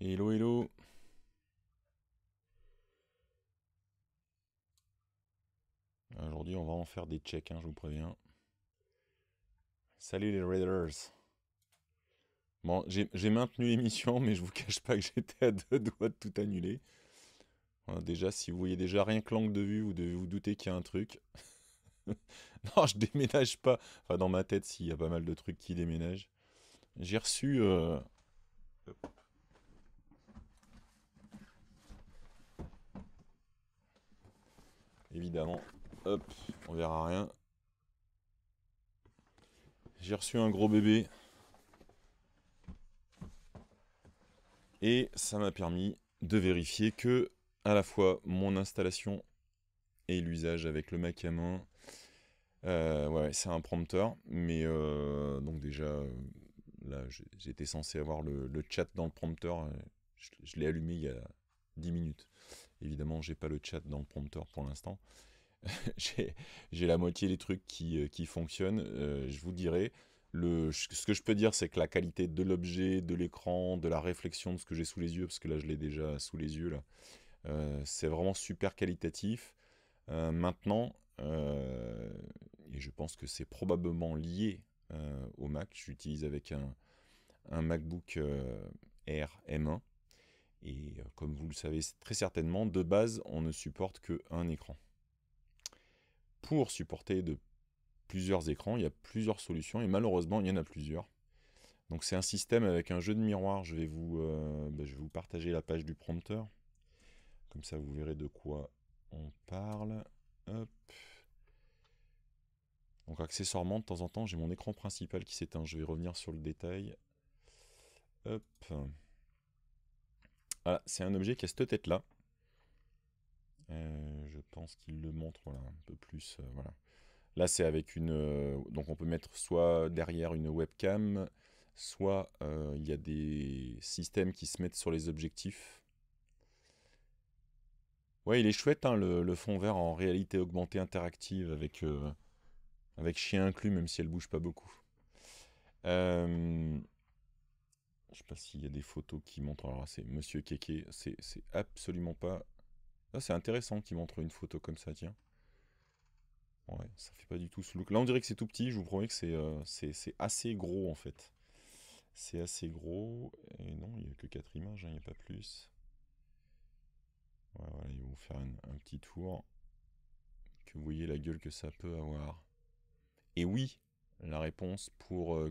Hello, hello. Aujourd'hui, on va en faire des checks, hein, je vous préviens. Salut les Raiders. Bon, j'ai maintenu l'émission, mais je vous cache pas que j'étais à deux doigts de tout annuler. Hein, déjà, si vous voyez déjà rien que l'angle de vue, vous devez vous douter qu'il y a un truc. non, je déménage pas. Enfin, dans ma tête, s'il y a pas mal de trucs qui déménagent. J'ai reçu. Euh, évidemment. Hop, on verra rien. J'ai reçu un gros bébé. Et ça m'a permis de vérifier que à la fois mon installation et l'usage avec le Mac à main. Euh, ouais, c'est un prompteur, mais euh, donc déjà là j'étais censé avoir le, chat dans le prompteur. Euh, je l'ai allumé il y a 10 minutes. Évidemment, j'ai pas le chat dans le prompteur pour l'instant. j'ai la moitié des trucs qui, euh, qui fonctionnent. Euh, je vous dirai. Le, ce que je peux dire, c'est que la qualité de l'objet, de l'écran, de la réflexion de ce que j'ai sous les yeux, parce que là je l'ai déjà sous les yeux, là, euh, c'est vraiment super qualitatif. maintenant, et je pense que c'est probablement lié au Mac, j'utilise avec un, un MacBook Air M1, et euh, comme vous le savez très certainement, de base, on ne supporte qu'un écran. Pour supporter de plusieurs écrans, il y a plusieurs solutions, et malheureusement, il y en a plusieurs. Donc c'est un système avec un jeu de miroir. Je vais vous, euh, bah, je vais vous partager la page du prompteur. Comme ça, vous verrez de quoi on parle. Donc accessoirement, de temps en temps, j'ai mon écran principal qui s'éteint. Je vais revenir sur le détail. Hop c'est un objet qui a cette tête-là. Euh, je pense qu'il le montre un peu plus. Euh, voilà. Là, c'est avec une. Euh, donc, on peut mettre soit derrière une webcam, soit il y a des systèmes qui se mettent sur les objectifs. Ouais, il est chouette hein, le, fond vert en réalité augmentée interactive avec, avec chien inclus, même si elle bouge pas beaucoup. Je sais pas s'il y a des photos qui montrent. Alors, c'est Monsieur Keke, c'est absolument pas. Là c'est intéressant qu'il montre une photo comme ça, tiens. Ouais, ça fait pas du tout ce look. Là, on dirait que c'est tout petit, je vous promets que c'est euh, assez gros en fait. C'est assez gros. Et non, il n'y a que 4 images, hein, il n'y a pas plus. Ouais, voilà, ils vont faire un petit tour. Que vous voyez la gueule que ça peut avoir. Et oui, la réponse pour euh,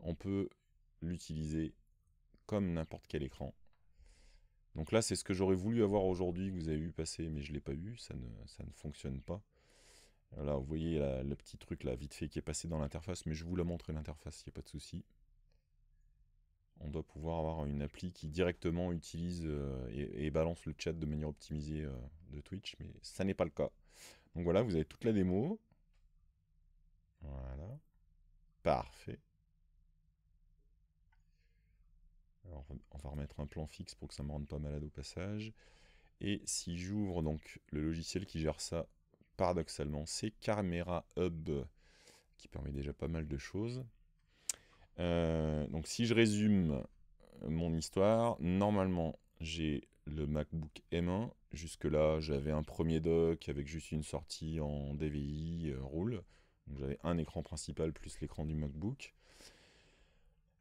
on peut l'utiliser comme n'importe quel écran. Donc là, c'est ce que j'aurais voulu avoir aujourd'hui, que vous avez vu passer, mais je ne l'ai pas vu, ça ne, ça ne fonctionne pas. Là, vous voyez le petit truc là, vite fait, qui est passé dans l'interface, mais je vous la montre l'interface, il n'y a pas de souci. On doit pouvoir avoir une appli qui directement utilise euh, et, balance le chat de manière optimisée euh, de Twitch, mais ça n'est pas le cas. Donc voilà, vous avez toute la démo. Voilà. Parfait. on va remettre un plan fixe pour que ça ne me rende pas malade au passage. Et si j'ouvre donc le logiciel qui gère ça, paradoxalement, c'est Camera Hub, qui permet déjà pas mal de choses. Euh, donc si je résume euh, mon histoire, normalement j'ai le MacBook M1. Jusque-là, j'avais un premier dock avec juste une sortie en DVI euh, roule. j'avais un écran principal plus l'écran du MacBook.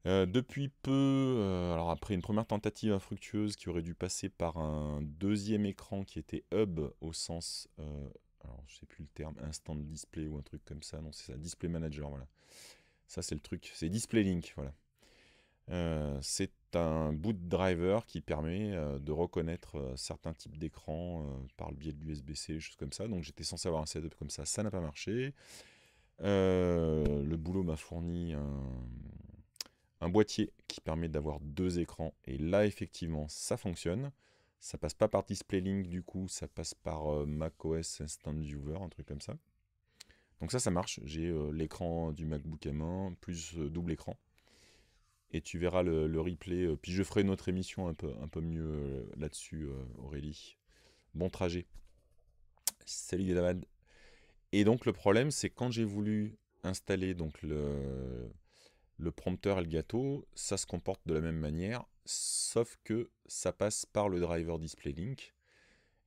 Euh, depuis peu, euh, alors après une première tentative infructueuse qui aurait dû passer par un deuxième écran qui était hub au sens, euh, alors je sais plus le terme, instant display ou un truc comme ça, non c'est ça, display manager, voilà. Ça c'est le truc, c'est display link, voilà. c'est un boot driver qui permet de reconnaître certains types d'écrans par le biais de l'USB-C, choses comme ça. Donc j'étais censé avoir un setup comme ça, ça n'a pas marché. le boulot m'a fourni un, un boîtier qui permet d'avoir deux écrans. Et là, effectivement, ça fonctionne. Ça passe pas par link du coup, ça passe par euh, mac os Instant Viewer, un truc comme ça. Donc ça, ça marche. J'ai euh, l'écran du MacBook à main plus euh, double écran. Et tu verras le, replay. Puis je ferai une autre émission un peu, un peu mieux là-dessus, Aurélie. Bon trajet. Salut David. Et donc le problème, c'est quand j'ai voulu installer donc le le prompteur et le gâteau, ça se comporte de la même manière, sauf que ça passe par le driver DisplayLink.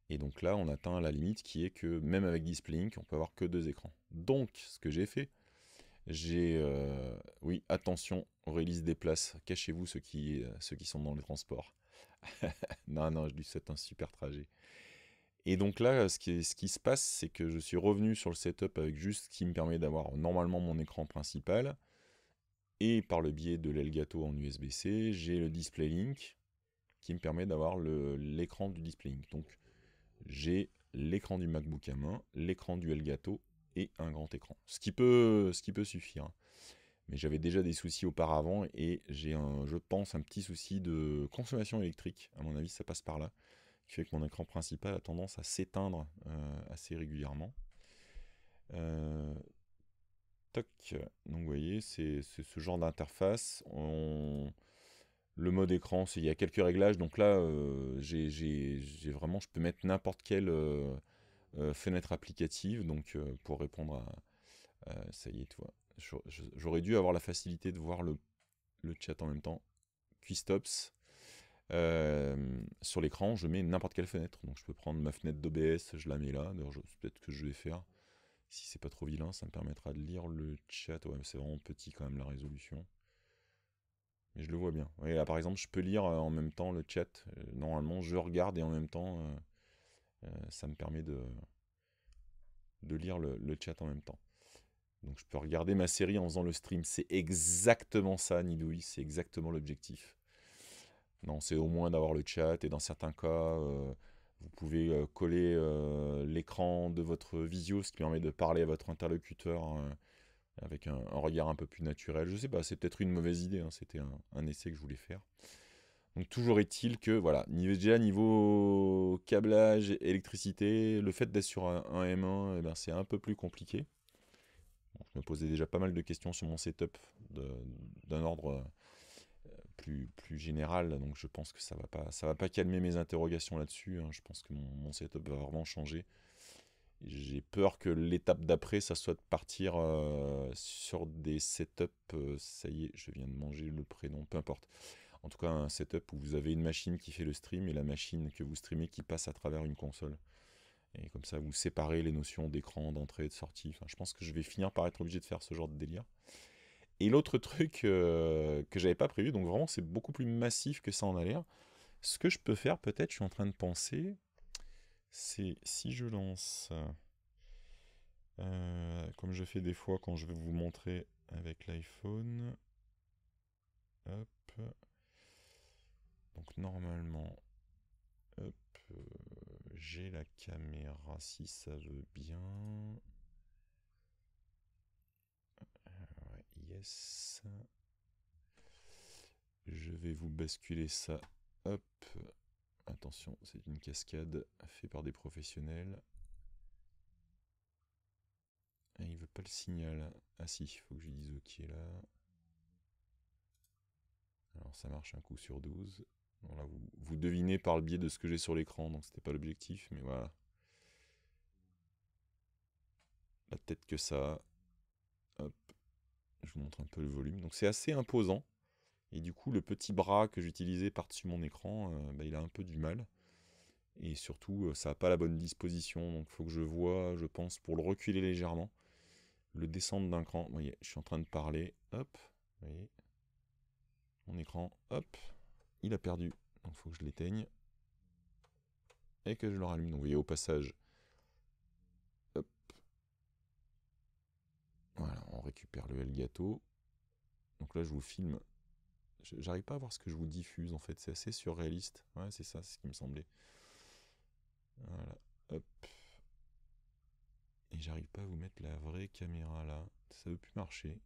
Et donc là, on atteint la limite qui est que même avec DisplayLink, on peut avoir que deux écrans. Donc, ce que j'ai fait, j'ai... Euh, oui, attention, on release des places. Cachez-vous ceux qui, euh, ceux qui sont dans le transport. non, non, je lui souhaite un super trajet. Et donc là, ce qui, ce qui se passe, c'est que je suis revenu sur le setup avec juste ce qui me permet d'avoir normalement mon écran principal et par le biais de l'Elgato en USB-C, j'ai le Display Link qui me permet d'avoir l'écran du Display Link. Donc j'ai l'écran du MacBook à main, l'écran du Elgato et un grand écran. Ce qui peut, ce qui peut suffire. Hein. Mais j'avais déjà des soucis auparavant et j'ai je pense, un petit souci de consommation électrique. À mon avis, ça passe par là. Ce qui fait que mon écran principal a tendance à s'éteindre euh, assez régulièrement. Euh, donc vous voyez, c'est ce genre d'interface. On... Le mode écran, il y a quelques réglages. Donc là, euh, j'ai vraiment, je peux mettre n'importe quelle euh, euh, fenêtre applicative. Donc pour répondre à... ça y est, toi. J'aurais dû avoir la facilité de voir le, chat en même temps. qui Euh, sur l'écran, je mets n'importe quelle fenêtre. Donc je peux prendre ma fenêtre d'OBS, je la mets là. D'ailleurs, peut-être que je vais faire. Si c'est pas trop vilain, ça me permettra de lire le chat. Ouais, c'est vraiment petit quand même la résolution. Mais je le vois bien. là, par exemple, je peux lire euh, en même temps le chat. Euh, normalement, je regarde et en même temps, euh, ça me permet de, de lire le, le, chat en même temps. Donc je peux regarder ma série en faisant le stream. C'est exactement ça, Nidoui. C'est exactement l'objectif. Non, c'est au moins d'avoir le chat et dans certains cas vous pouvez euh, coller euh, l'écran de votre visio, ce qui permet de parler à votre interlocuteur euh, avec un, regard un peu plus naturel. Je sais pas, c'est peut-être une mauvaise idée, hein, c'était un, essai que je voulais faire. Donc toujours est-il que, voilà, niveau déjà niveau câblage, électricité, le fait d'être sur un, M1, eh ben, c'est un peu plus compliqué. je me posais déjà pas mal de questions sur mon setup d'un ordre plus, général, Donc je pense que ça va pas, ça va pas calmer mes interrogations là-dessus. Hein. Je pense que mon, setup va vraiment changer. J'ai peur que l'étape d'après, ça soit de partir euh, sur des setups. Euh, ça y est, je viens de manger le prénom, peu importe. En tout cas, un setup où vous avez une machine qui fait le stream et la machine que vous streamez qui passe à travers une console. Et comme ça, vous séparez les notions d'écran, d'entrée, de sortie. je pense que je vais finir par être obligé de faire ce genre de délire. Et l'autre truc euh, que j'avais pas prévu, donc vraiment c'est beaucoup plus massif que ça en a l'air. Ce que je peux faire, peut-être, je suis en train de penser, c'est si je lance, euh, comme je fais des fois quand je vais vous montrer avec l'iPhone. Donc normalement, euh, j'ai la caméra si ça veut bien. Je vais vous basculer ça. Hop. Attention, c'est une cascade faite par des professionnels. Ah, il veut pas le signal. Ah si, faut que je dise OK là. Alors ça marche un coup sur 12. vous, devinez par le biais de ce que j'ai sur l'écran, donc c'était pas l'objectif, mais voilà. La tête que ça Hop. Je vous montre un peu le volume. Donc c'est assez imposant. Et du coup, le petit bras que j'utilisais par-dessus mon écran, euh, bah, il a un peu du mal. Et surtout, euh, ça n'a pas la bonne disposition. Donc il faut que je vois, je pense, pour le reculer légèrement. Le descendre d'un cran. Vous voyez, je suis en train de parler. Hop. Vous voyez. Mon écran. Hop. Il a perdu. Donc il faut que je l'éteigne. Et que je le rallume. Donc vous voyez, au passage, Voilà, on récupère le gâteau. Donc là, je vous filme. J'arrive pas à voir ce que je vous diffuse, en fait. C'est assez surréaliste. Ouais, c'est ça, c'est ce qui me semblait. Voilà, hop. Et j'arrive pas à vous mettre la vraie caméra là. Ça veut plus marcher.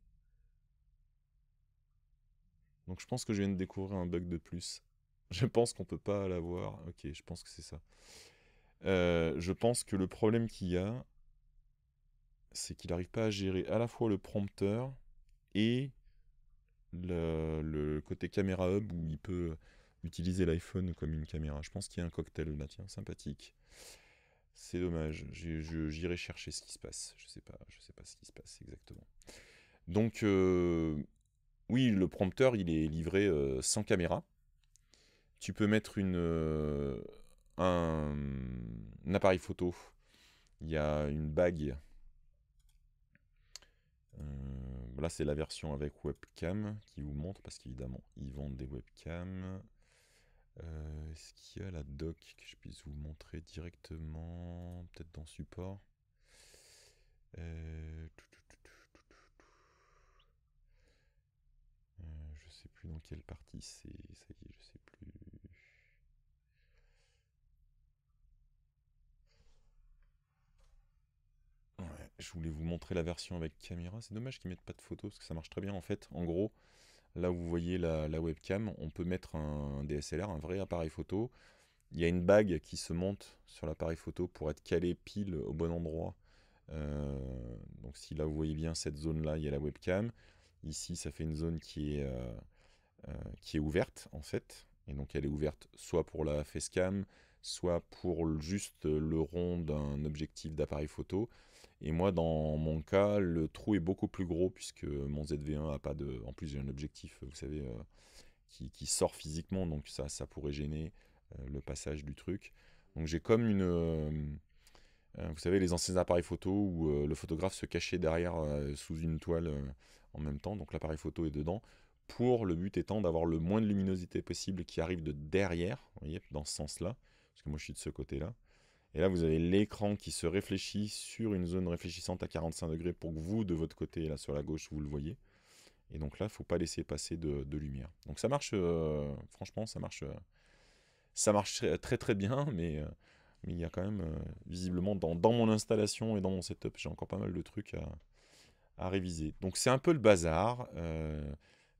Donc je pense que je viens de découvrir un bug de plus. Je pense qu'on peut pas l'avoir. Ok, je pense que c'est ça. Euh, je pense que le problème qu'il y a, c'est qu'il n'arrive pas à gérer à la fois le prompteur et le, côté caméra hub où il peut utiliser l'iPhone comme une caméra. Je pense qu'il y a un cocktail là, tiens, sympathique. C'est dommage. J'irai chercher ce qui se passe. Je sais sais pas ce qui se passe exactement. Donc euh, oui, le prompteur, il est livré euh, sans caméra. Tu peux mettre une, un, euh, un, appareil photo. Il y a une bague euh, là, c'est la version avec webcam qui vous montre, parce qu'évidemment, ils vendent des webcams. Euh, est-ce qu'il y a la doc que je puisse vous montrer directement Peut-être dans support Je euh, ne Je sais plus dans quelle partie c'est. Ça y est, je sais plus je voulais vous montrer la version avec caméra. C'est dommage qu'ils ne mettent pas de photos parce que ça marche très bien en fait. En gros, là où vous voyez la, webcam, on peut mettre un DSLR, un vrai appareil photo. Il y a une bague qui se monte sur l'appareil photo pour être calé pile au bon endroit. Euh, donc si là vous voyez bien cette zone là, il y a la webcam. Ici, ça fait une zone euh, euh, qui est, ouverte en fait. Et donc elle est ouverte soit pour la facecam, soit pour juste le rond d'un objectif d'appareil photo. Et moi, dans mon cas, le trou est beaucoup plus gros puisque mon ZV1 n'a pas de. En plus, j'ai un objectif, vous savez, euh, qui, sort physiquement, donc ça, ça pourrait gêner euh, le passage du truc. Donc j'ai comme une. Euh, vous savez, les anciens appareils photo où le photographe se cachait derrière sous une toile en même temps, donc l'appareil photo est dedans, pour le but étant d'avoir le moins de luminosité possible qui arrive de derrière, vous voyez, dans ce sens-là, parce que moi je suis de ce côté-là. Et là, vous avez l'écran qui se réfléchit sur une zone réfléchissante à 45 degrés pour que vous, de votre côté, là sur la gauche, vous le voyez. Et donc là, il ne faut pas laisser passer de, lumière. Donc ça marche, euh, franchement, ça marche, euh, ça marche très très bien, euh, mais, il y a quand même, visiblement, dans, mon installation et dans mon setup, j'ai encore pas mal de trucs à, réviser. Donc c'est un peu le bazar.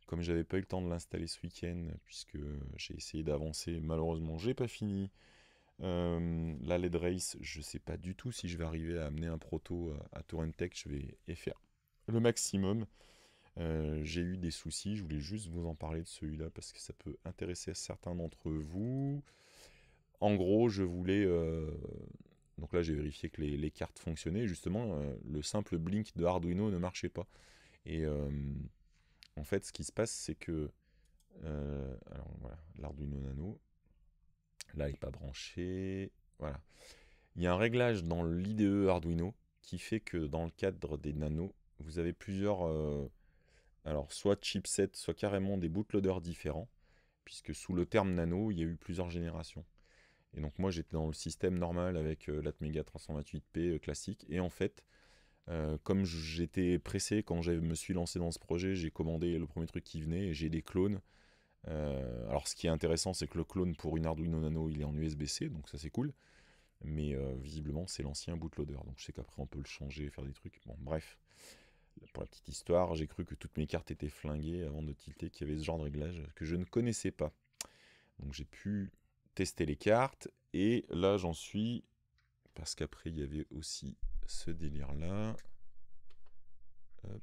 comme j'avais pas eu le temps de l'installer ce week-end, puisque j'ai essayé d'avancer, malheureusement, j'ai pas fini la LED race, je ne sais pas du tout si je vais arriver à amener un proto euh, à Tech. Je vais faire le maximum. Euh, j'ai eu des soucis. Je voulais juste vous en parler de celui-là parce que ça peut intéresser certains d'entre vous. En gros, je voulais. Euh, donc là, j'ai vérifié que les, les, cartes fonctionnaient. Justement, le simple blink de Arduino ne marchait pas. Et en fait, ce qui se passe, c'est que. alors voilà, l'Arduino Nano, Là, il n'est pas branché. Voilà. Il y a un réglage dans l'IDE Arduino qui fait que dans le cadre des nanos, vous avez plusieurs, euh, alors soit chipsets, soit carrément des bootloaders différents, puisque sous le terme nano, il y a eu plusieurs générations. Et donc moi j'étais dans le système normal avec euh, l'Atmega 328P euh, classique, et en fait, comme j'étais pressé quand je me suis lancé dans ce projet, j'ai commandé le premier truc qui venait, et j'ai des clones euh, alors ce qui est intéressant, c'est que le clone pour une Arduino Nano, il est en USB-C, donc ça c'est cool. Mais euh, visiblement, c'est l'ancien bootloader, donc je sais qu'après on peut le changer, faire des trucs. Bon, bref. Pour la petite histoire, j'ai cru que toutes mes cartes étaient flinguées avant de tilter qu'il y avait ce genre de réglage que je ne connaissais pas. Donc j'ai pu tester les cartes, et là j'en suis... Parce qu'après, il y avait aussi ce délire-là. Hop.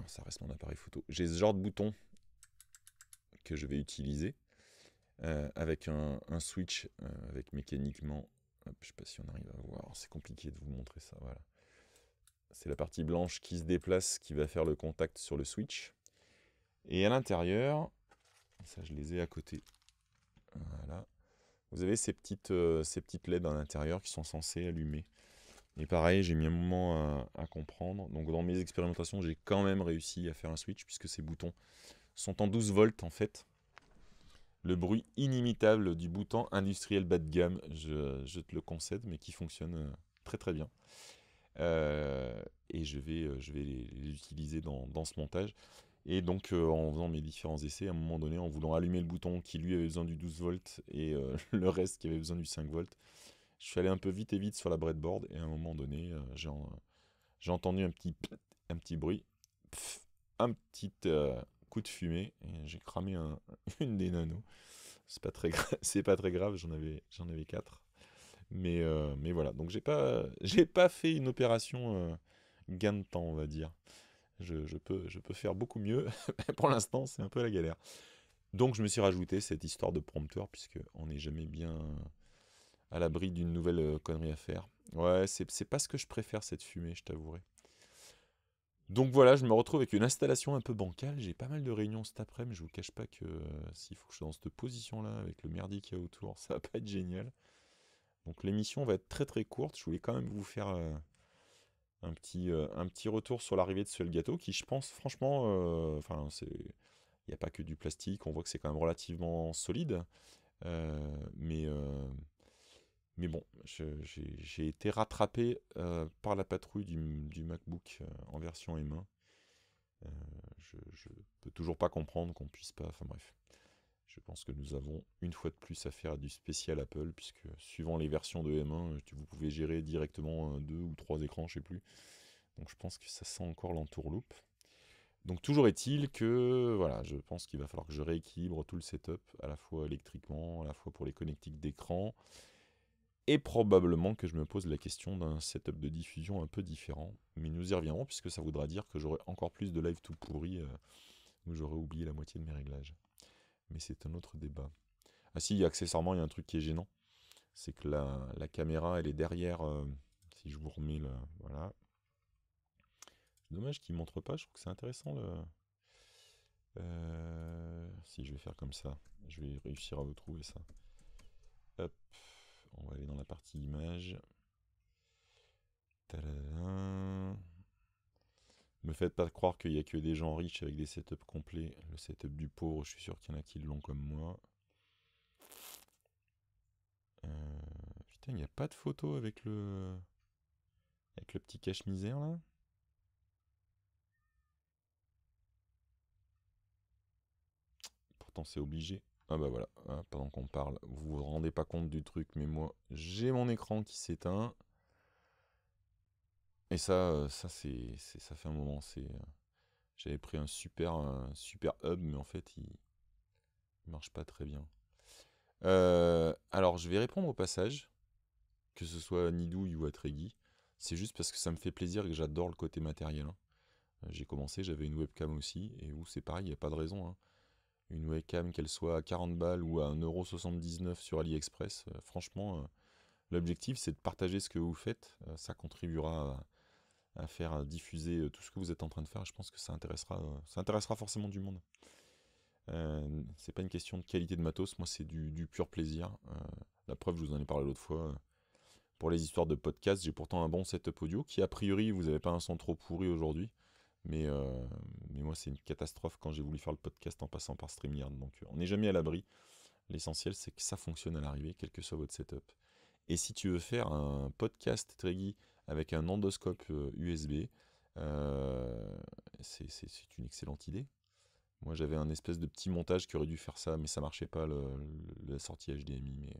Ah, ça reste mon appareil photo. J'ai ce genre de bouton que je vais utiliser euh, avec un, switch, euh, avec mécaniquement... je sais pas si on arrive à voir, c'est compliqué de vous montrer ça, voilà. C'est la partie blanche qui se déplace, qui va faire le contact sur le switch. Et à l'intérieur, ça je les ai à côté, voilà. Vous avez ces petites, euh, ces petites LED à l'intérieur qui sont censées allumer. Et pareil, j'ai mis un moment à, comprendre. Donc dans mes expérimentations, j'ai quand même réussi à faire un switch puisque ces boutons sont en 12 volts en fait. Le bruit inimitable du bouton industriel bas de gamme, je, te le concède, mais qui fonctionne euh, très très bien. Euh, et je vais, euh, je vais les, utiliser dans, ce montage. Et donc, en faisant mes différents essais, à un moment donné, en voulant allumer le bouton qui lui avait besoin du 12 volts et le reste qui avait besoin du 5 volts, je suis allé un peu vite et vite sur la breadboard et à un moment donné, euh, j'ai entendu un petit, un petit bruit, un petit euh, coup de fumée et j'ai cramé une des nanos. C'est pas très, c'est pas très grave, j'en avais, j'en avais quatre. Mais, euh, mais voilà, donc j'ai pas, j'ai pas fait une opération gain de temps, on va dire. Je, je, peux, je peux faire beaucoup mieux. Pour l'instant, c'est un peu la galère. Donc je me suis rajouté cette histoire de prompteur, puisque on n'est jamais bien à l'abri d'une nouvelle euh, connerie à faire. Ouais, c'est pas ce que je préfère cette fumée, je t'avouerai. Donc voilà, je me retrouve avec une installation un peu bancale. J'ai pas mal de réunions cet après-midi. Je vous cache pas que euh, s'il faut que je sois dans cette position-là, avec le merdi qu'il y a autour, ça va pas être génial. Donc l'émission va être très très courte. Je voulais quand même vous faire euh, un, petit, un petit retour sur l'arrivée de ce gâteau qui, je pense, franchement, enfin, Il n'y a pas que du plastique, on voit que c'est quand même relativement solide. mais mais bon, j'ai été rattrapé euh, par la patrouille du, MacBook euh, en version M1. Euh, je, ne peux toujours pas comprendre qu'on puisse pas. Enfin bref, je pense que nous avons une fois de plus à faire du spécial Apple, puisque suivant les versions de M1, vous pouvez gérer directement deux ou trois écrans, je ne sais plus. Donc je pense que ça sent encore l'entourloupe. Donc toujours est-il que voilà, je pense qu'il va falloir que je rééquilibre tout le setup, à la fois électriquement, à la fois pour les connectiques d'écran. Et probablement que je me pose la question d'un setup de diffusion un peu différent. Mais nous y reviendrons puisque ça voudra dire que j'aurai encore plus de live tout pourri euh, où j'aurai oublié la moitié de mes réglages. Mais c'est un autre débat. Ah si, accessoirement, il y a un truc qui est gênant. C'est que la, caméra, elle est derrière. Euh, si je vous remets le... Voilà. Dommage qu'il ne montre pas, je trouve que c'est intéressant le... Euh, si je vais faire comme ça, je vais réussir à vous trouver ça. Hop on va aller dans la partie image. Me faites pas croire qu'il n'y a que des gens riches avec des setups complets. Le setup du pauvre, je suis sûr qu'il y en a qui l'ont comme moi. Euh, putain, il n'y a pas de photo avec le. Avec le petit cache-misère là. Pourtant, c'est obligé. Ah bah voilà, hein, pendant qu'on parle, vous vous rendez pas compte du truc, mais moi, j'ai mon écran qui s'éteint. Et ça, euh, ça c'est, ça fait un moment. Euh, j'avais pris un super, super hub, mais en fait, il, marche pas très bien. Euh, alors, je vais répondre au passage, que ce soit à Nidouille ou à C'est juste parce que ça me fait plaisir et que j'adore le côté matériel. Hein. J'ai commencé, j'avais une webcam aussi, et vous, c'est pareil, il n'y a pas de raison. Hein une webcam, qu'elle soit à 40 balles ou à 1,79€ sur AliExpress. Euh, franchement, euh, l'objectif c'est de partager ce que vous faites. Euh, ça contribuera à, faire diffuser tout ce que vous êtes en train de faire. Je pense que ça intéressera, ça forcément du monde. Ce c'est pas une question de qualité de matos, moi c'est du, pur plaisir. la preuve, je vous en ai parlé l'autre fois. Pour les histoires de podcast, j'ai pourtant un bon setup audio qui, a priori, vous n'avez pas un son trop pourri aujourd'hui. Mais, euh, mais moi, c'est une catastrophe quand j'ai voulu faire le podcast en passant par StreamYard. Donc, euh, on n'est jamais à l'abri. L'essentiel, c'est que ça fonctionne à l'arrivée, quel que soit votre setup. Et si tu veux faire un podcast Treggy avec un endoscope USB, euh, c'est une excellente idée. Moi, j'avais un espèce de petit montage qui aurait dû faire ça, mais ça marchait pas la sortie HDMI.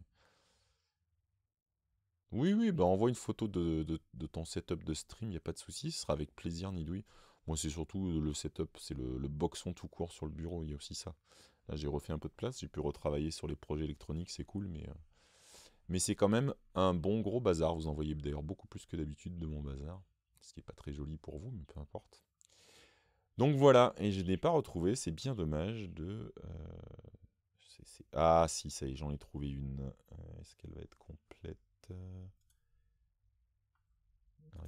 oui, oui, bah envoie une photo de, ton setup de stream, il n'y a pas de souci, ce sera avec plaisir, Nidoui moi, c'est surtout euh, le setup, c'est le, boxon tout court sur le bureau, il y a aussi ça. Là, j'ai refait un peu de place, j'ai pu retravailler sur les projets électroniques, c'est cool, mais, euh, mais c'est quand même un bon gros bazar. Vous en voyez d'ailleurs beaucoup plus que d'habitude de mon bazar, ce qui n'est pas très joli pour vous, mais peu importe. Donc voilà, et je n'ai pas retrouvé, c'est bien dommage de... Euh, ah si, ça y est, j'en ai trouvé une. Est-ce qu'elle va être complète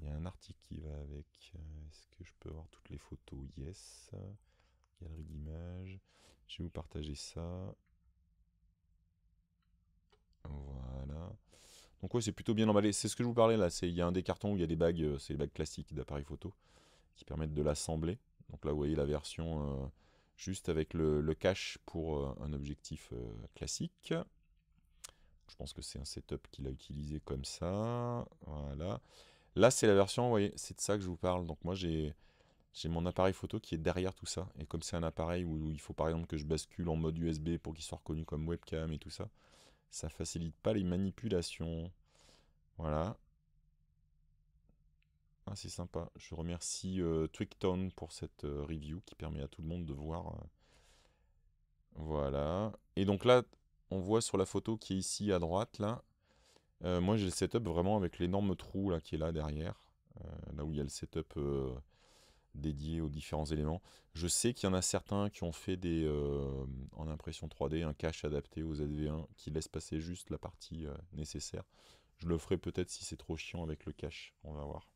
il y a un article qui va avec. Euh, est-ce que je peux avoir toutes les photos Yes. Galerie d'images. Je vais vous partager ça. Voilà. Donc ouais, c'est plutôt bien emballé. C'est ce que je vous parlais là. C'est il y a un des cartons où il y a des bagues, euh, c'est les bagues classiques d'appareils photo qui permettent de l'assembler. Donc là, vous voyez la version euh, juste avec le, cache pour un objectif classique. Je pense que c'est un setup qu'il a utilisé comme ça. Voilà. Là, c'est la version, vous voyez, c'est de ça que je vous parle. Donc moi, j'ai mon appareil photo qui est derrière tout ça. Et comme c'est un appareil où, il faut par exemple que je bascule en mode USB pour qu'il soit reconnu comme webcam et tout ça, ça facilite pas les manipulations. Voilà. Ah, c'est sympa. Je remercie euh, pour cette euh, review qui permet à tout le monde de voir. Euh, voilà. Et donc là, on voit sur la photo qui est ici à droite, là, euh, moi, j'ai le setup vraiment avec l'énorme trou là, qui est là derrière, euh, là où il y a le setup euh, dédié aux différents éléments. Je sais qu'il y en a certains qui ont fait des, en impression 3D un cache adapté aux ZV1 qui laisse passer juste la partie nécessaire. Je le ferai peut-être si c'est trop chiant avec le cache, on va voir.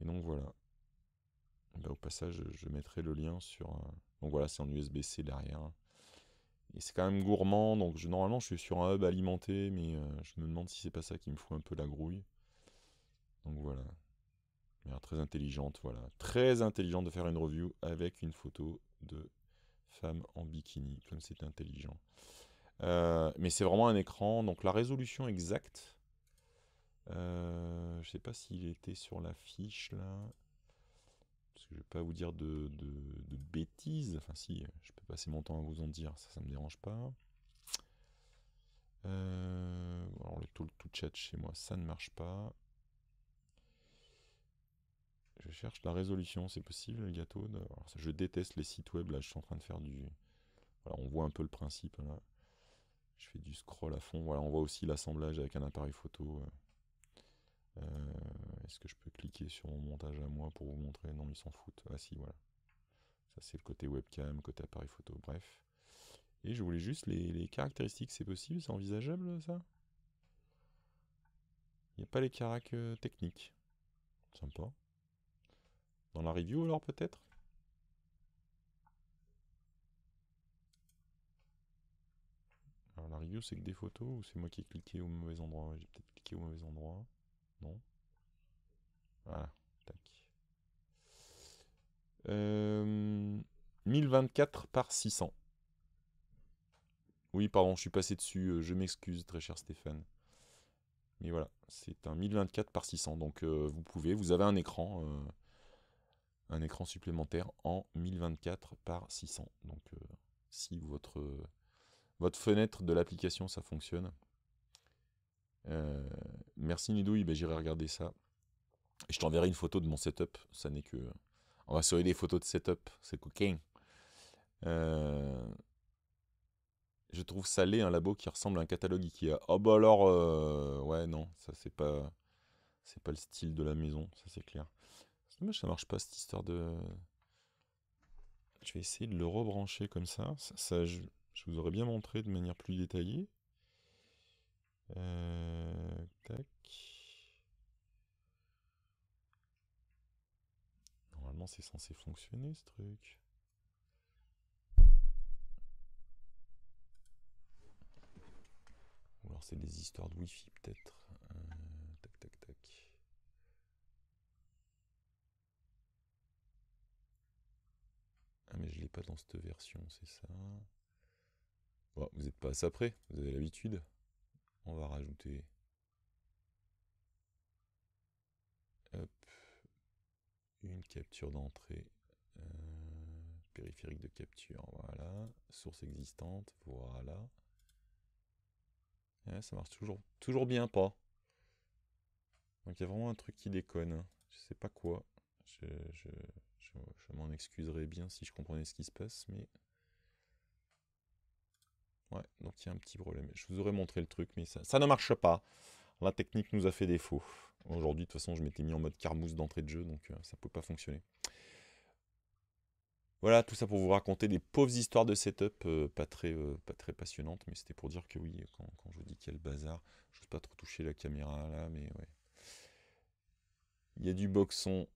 Et donc voilà. Bah, au passage, je mettrai le lien sur... Donc voilà, c'est en USB-C derrière. Et c'est quand même gourmand, donc normalement je suis sur un hub alimenté, mais euh, je me demande si c'est pas ça qui me fout un peu la grouille. Donc voilà. très intelligente, voilà. Très intelligente de faire une review avec une photo de femme en bikini, comme c'est intelligent. Euh, mais c'est vraiment un écran, donc la résolution exacte. Euh, je sais pas s'il était sur la fiche là. Je ne vais pas vous dire de, bêtises. Enfin, si, je peux passer mon temps à vous en dire, ça, ça me dérange pas. Euh, alors, le tout, tout chat chez moi, ça ne marche pas. Je cherche la résolution, c'est possible, le gâteau. je déteste les sites web, là, je suis en train de faire du. Voilà, on voit un peu le principe, Je fais du scroll à fond. Voilà, on voit aussi l'assemblage avec un appareil photo. Euh. Euh, est-ce que je peux cliquer sur mon montage à moi pour vous montrer Non, ils s'en foutent. Ah si, voilà. Ça, c'est le côté webcam, côté appareil photo, bref. Et je voulais juste les, caractéristiques, c'est possible, c'est envisageable, ça Il n'y a pas les caractéristiques euh, techniques. Sympa. Dans la review, alors, peut-être Alors la review c'est que des photos ou c'est moi qui ai cliqué au mauvais endroit J'ai peut-être cliqué au mauvais endroit. Non. Voilà. Tac. 1024 euh, par 600. Oui, pardon, je suis passé dessus. Euh, je m'excuse, très cher Stéphane. Mais voilà, c'est un 1024 par 600. Donc euh, vous pouvez, vous avez un écran, un écran supplémentaire en 1024 par 600. Donc si votre, votre fenêtre de l'application ça fonctionne, euh, merci Nidouille, ben, bah, j'irai regarder ça. je t'enverrai une photo de mon setup. Ça n'est que. On va se des photos de setup, c'est coquin. Euh, je trouve salé un labo qui ressemble à un catalogue Ikea. Oh bah alors, euh, ouais, non, ça c'est pas. C'est pas le style de la maison, ça c'est clair. C'est dommage, ça marche pas cette histoire de. Je vais essayer de le rebrancher comme ça. Ça, je vous aurais bien montré de manière plus détaillée. Euh, tac. Normalement, c'est censé fonctionner ce truc. Ou alors, c'est des histoires de wifi peut-être. Euh, tac, tac, tac. Ah, mais je l'ai pas dans cette version, c'est ça. vous n'êtes pas à ça vous avez l'habitude on va rajouter une capture d'entrée euh, périphérique de capture voilà source existante voilà ça marche toujours toujours bien pas donc il y a vraiment un truc qui déconne hein. je sais pas quoi je, je m'en excuserais bien si je comprenais ce qui se passe mais Ouais, donc il y a un petit problème. Je vous aurais montré le truc, mais ça, ne marche pas. La technique nous a fait défaut. Aujourd'hui, de toute façon, je m'étais mis en mode carmousse d'entrée de jeu, donc euh, ça ne peut pas fonctionner. Voilà, tout ça pour vous raconter des pauvres histoires de setup, euh, euh, pas, très, passionnantes, mais c'était pour dire que oui, quand, quand je vous dis quel bazar, je n'ose pas trop toucher la caméra là, mais ouais. Il y a du boxon,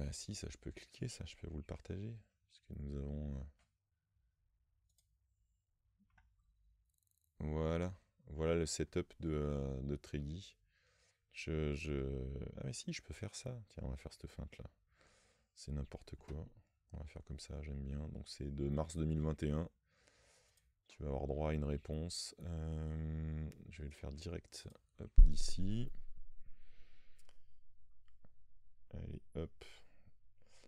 Ah, si, ça je peux cliquer, ça je peux vous le partager. que nous avons... Euh, voilà. Voilà le setup de, euh, de Je, je... Ah mais si, je peux faire ça. Tiens, on va faire cette feinte là. C'est n'importe quoi. On va faire comme ça, j'aime bien. Donc c'est de mars 2021. Tu vas avoir droit à une réponse. Euh, je vais le faire direct d'ici. Allez, hop.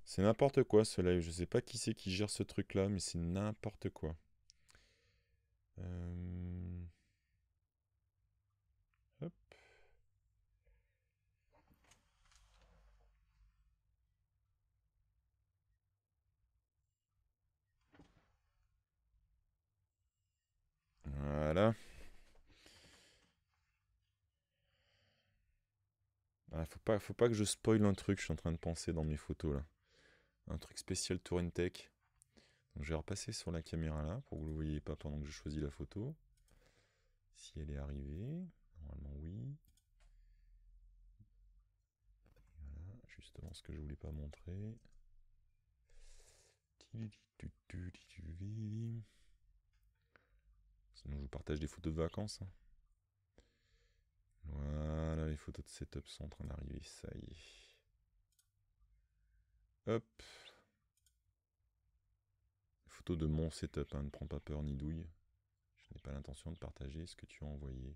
C'est n'importe quoi ce live. Je sais pas qui c'est qui gère ce truc là, mais c'est n'importe quoi. Euh, voilà. Il ah, faut pas, faut pas que je spoil un truc, je suis en train de penser dans mes photos là un truc spécial Touring Tech. je vais repasser sur la caméra là pour que vous ne le voyez pas pendant que je choisis la photo. Si elle est arrivée, normalement oui. voilà, justement ce que je voulais pas montrer. Sinon je vous partage des photos de vacances. Hein. Voilà, les photos de setup sont en train d'arriver, ça y est. Hop. Photo de mon setup, hein, ne prends pas peur ni douille. Je n'ai pas l'intention de partager ce que tu as envoyé.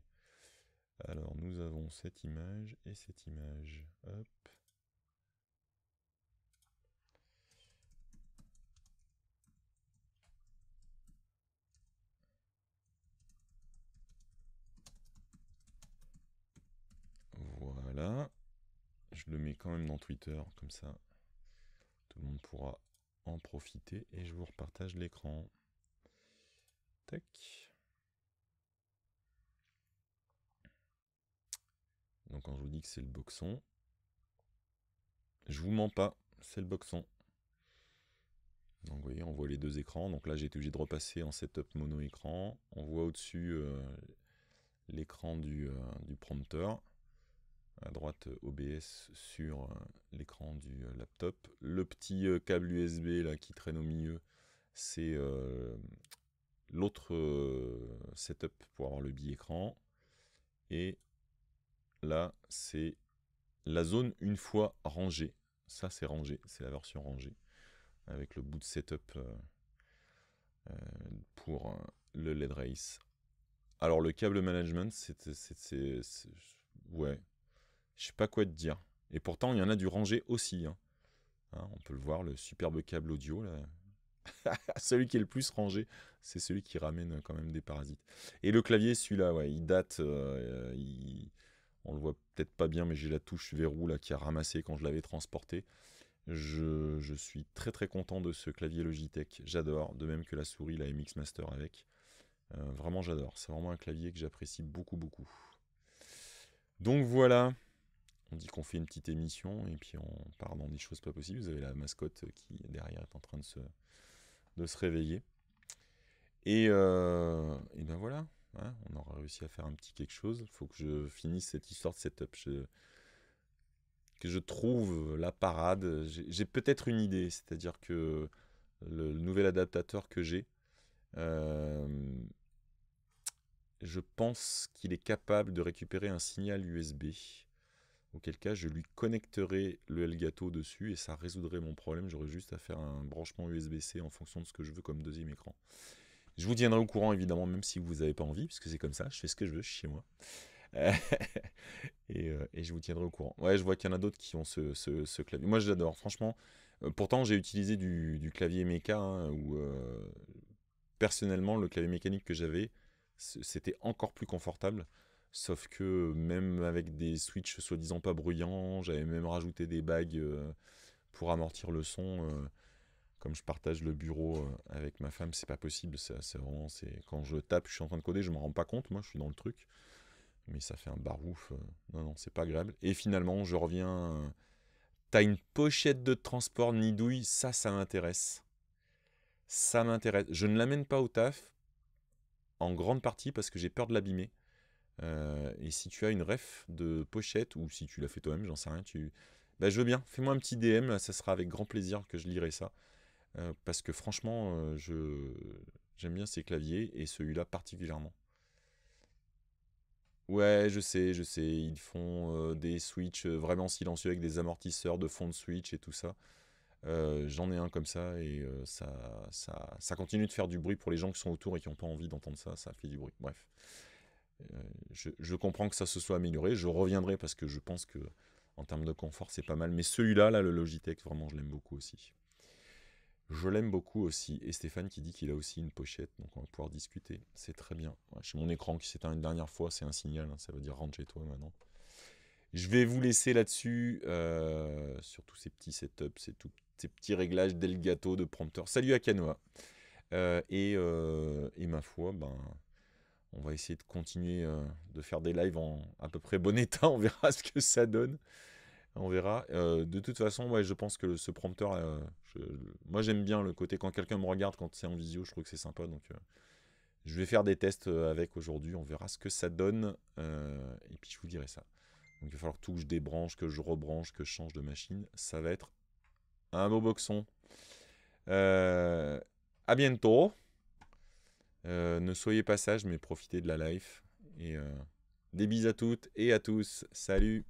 Alors nous avons cette image et cette image. Hop. Voilà. Je le mets quand même dans Twitter, comme ça tout le monde pourra en profiter et je vous repartage l'écran. Tac. Donc quand je vous dis que c'est le boxon, je vous mens pas, c'est le boxon. Donc vous voyez, on voit les deux écrans. Donc là, j'ai été obligé de repasser en setup mono écran. On voit au-dessus euh, l'écran du euh, prompteur à droite euh, OBS sur euh, l'écran du euh, laptop. Le petit câble USB là, qui traîne au milieu, c'est l'autre setup pour avoir le bi-écran. Et là, c'est la zone une fois rangée. Ça, c'est rangé, c'est la version rangée. Avec le bout de setup pour le LED Race. Alors, le câble management, c'est... Ouais, je sais pas quoi te dire. Et pourtant, il y en a du rangé aussi. Hein. Hein, on peut le voir, le superbe câble audio. Là. celui qui est le plus rangé, c'est celui qui ramène quand même des parasites. Et le clavier, celui-là, ouais, il date. On euh, ne euh, On le voit peut-être pas bien, mais j'ai la touche verrou là, qui a ramassé quand je l'avais transporté. Je, suis très très content de ce clavier Logitech. J'adore, de même que la souris, la MX Master avec. Euh, vraiment, j'adore. C'est vraiment un clavier que j'apprécie beaucoup beaucoup. Donc voilà on dit qu'on fait une petite émission et puis on part dans des choses pas possibles. Vous avez la mascotte qui derrière est en train de se, réveiller. Euh, et, ben voilà, hein, on aura réussi à faire un petit quelque chose. Il faut que je finisse cette histoire de setup. que je trouve la parade. J'ai peut-être une idée, c'est-à-dire que le, nouvel adaptateur que j'ai, euh, je pense qu'il est capable de récupérer un signal USB auquel cas je lui connecterai le Elgato dessus et ça résoudrait mon problème. J'aurais juste à faire un branchement USB-C en fonction de ce que je veux comme deuxième écran. Je vous tiendrai au courant évidemment, même si vous n'avez pas envie, puisque c'est comme ça, je fais ce que je veux chez moi. Euh, et, je vous tiendrai au courant. Ouais, je vois qu'il y en a d'autres qui ont ce, clavier. Moi, je l'adore, franchement. Euh, pourtant, j'ai utilisé du, clavier méca, ou hein, où euh, personnellement, le clavier mécanique que j'avais, c'était encore plus confortable. Sauf que euh, même avec des switches soi-disant pas bruyants, j'avais même rajouté des bagues euh, pour amortir le son. Euh, comme je partage le bureau avec ma femme, c'est pas possible. C'est vraiment, c'est quand je tape, je suis en train de coder, je me rends pas compte. Moi, je suis dans le truc, mais ça fait un barouf. Non, non, c'est pas agréable. Et finalement, je reviens. T'as une pochette de transport nidouille, ça, ça m'intéresse. Ça m'intéresse. Je ne l'amène pas au taf, en grande partie parce que j'ai peur de l'abîmer. Euh, et si tu as une ref de pochette ou si tu l'as fait toi-même, j'en sais rien, tu... Bah, je veux bien, fais-moi un petit DM, ça sera avec grand plaisir que je lirai ça. Euh, parce que franchement, euh, je j'aime bien ces claviers et celui-là particulièrement. Ouais, je sais, je sais, ils font des switches vraiment silencieux avec des amortisseurs de fond de switch et tout ça. J'en ai un comme ça et ça, ça, ça continue de faire du bruit pour les gens qui sont autour et qui n'ont pas envie d'entendre ça, ça fait du bruit. Bref. Euh, je, comprends que ça se soit amélioré. Je reviendrai parce que je pense que en termes de confort, c'est pas mal. Mais celui-là, là, le Logitech, vraiment, je l'aime beaucoup aussi. Je l'aime beaucoup aussi. Et Stéphane qui dit qu'il a aussi une pochette, donc on va pouvoir discuter. C'est très bien. Ouais, J'ai mon écran qui s'éteint une dernière fois, c'est un signal. Hein. ça veut dire rentre chez toi maintenant. Je vais vous laisser là-dessus, euh, sur tous ces petits setups, ces, tout, ces petits réglages d'Elgato, de prompteur. Salut à Canoa. Euh, euh, et ma foi, ben, on va essayer de continuer euh, de faire des lives en à peu près bon état. On verra ce que ça donne. On verra. Euh, de toute façon, je pense que ce prompteur, euh, moi j'aime bien le côté quand quelqu'un me regarde quand c'est en visio, je trouve que c'est sympa. Donc je vais faire des tests avec aujourd'hui. On verra ce que ça donne. et puis je vous dirai ça. Donc il va falloir tout que je débranche, que je rebranche, que je change de machine. Ça va être un beau boxon. à bientôt. Euh, ne soyez pas sages, mais profitez de la life. Et euh, des bisous à toutes et à tous. Salut